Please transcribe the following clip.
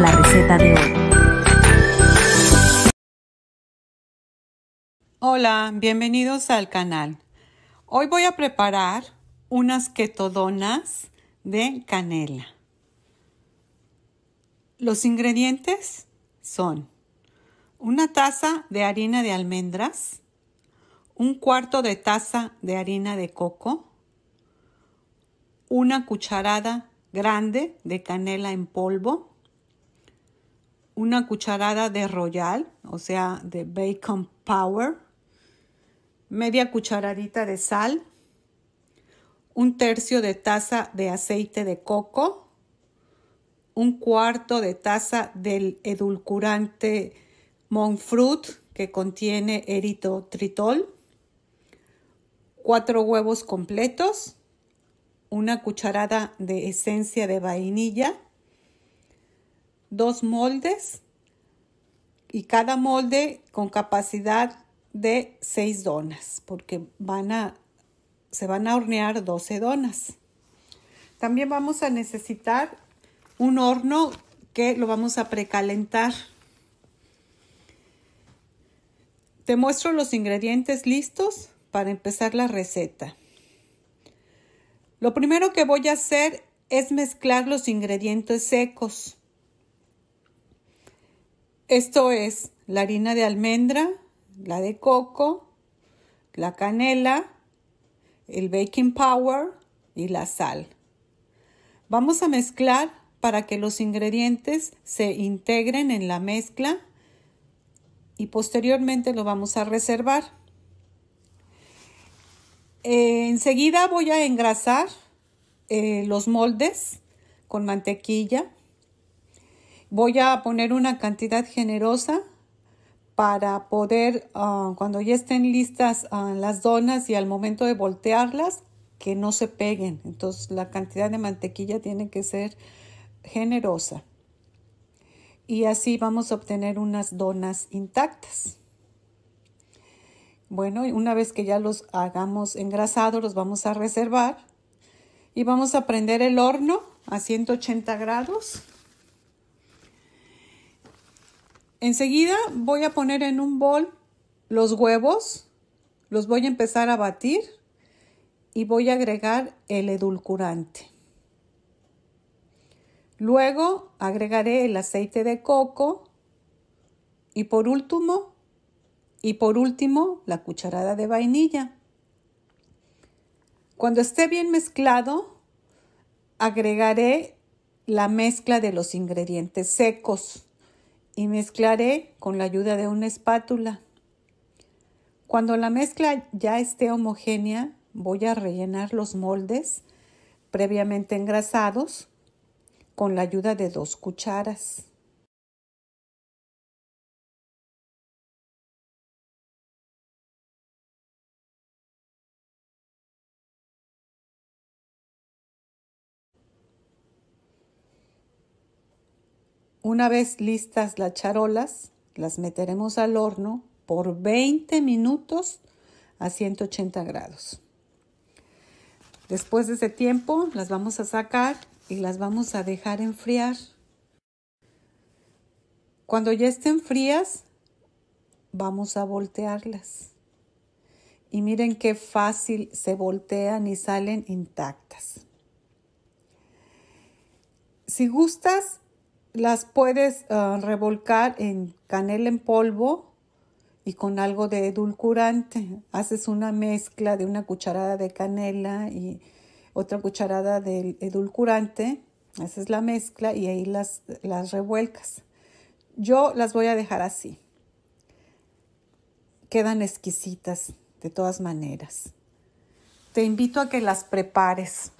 la receta de hoy. Hola, bienvenidos al canal. Hoy voy a preparar unas ketodonas de canela. Los ingredientes son una taza de harina de almendras, un cuarto de taza de harina de coco, una cucharada grande de canela en polvo, una cucharada de royal, o sea, de bacon power, media cucharadita de sal, un tercio de taza de aceite de coco, un cuarto de taza del edulcorante Monfruit que contiene eritotritol, cuatro huevos completos, una cucharada de esencia de vainilla, dos moldes y cada molde con capacidad de 6 donas porque van a, se van a hornear 12 donas. También vamos a necesitar un horno que lo vamos a precalentar. Te muestro los ingredientes listos para empezar la receta. Lo primero que voy a hacer es mezclar los ingredientes secos. Esto es la harina de almendra, la de coco, la canela, el baking powder y la sal. Vamos a mezclar para que los ingredientes se integren en la mezcla y posteriormente lo vamos a reservar. Eh, enseguida voy a engrasar eh, los moldes con mantequilla Voy a poner una cantidad generosa para poder, ah, cuando ya estén listas ah, las donas y al momento de voltearlas, que no se peguen. Entonces la cantidad de mantequilla tiene que ser generosa. Y así vamos a obtener unas donas intactas. Bueno, una vez que ya los hagamos engrasados, los vamos a reservar. Y vamos a prender el horno a 180 grados. Enseguida voy a poner en un bol los huevos, los voy a empezar a batir y voy a agregar el edulcorante. Luego agregaré el aceite de coco y por último, y por último, la cucharada de vainilla. Cuando esté bien mezclado, agregaré la mezcla de los ingredientes secos y mezclaré con la ayuda de una espátula. Cuando la mezcla ya esté homogénea, voy a rellenar los moldes previamente engrasados con la ayuda de dos cucharas. Una vez listas las charolas, las meteremos al horno por 20 minutos a 180 grados. Después de ese tiempo las vamos a sacar y las vamos a dejar enfriar. Cuando ya estén frías, vamos a voltearlas. Y miren qué fácil se voltean y salen intactas. Si gustas, las puedes ah, revolcar en canela en polvo y con algo de edulcorante. Haces una mezcla de una cucharada de canela y otra cucharada de edulcorante. Haces la mezcla y ahí las, las revuelcas. Yo las voy a dejar así. Quedan exquisitas de todas maneras. Te invito a que las prepares.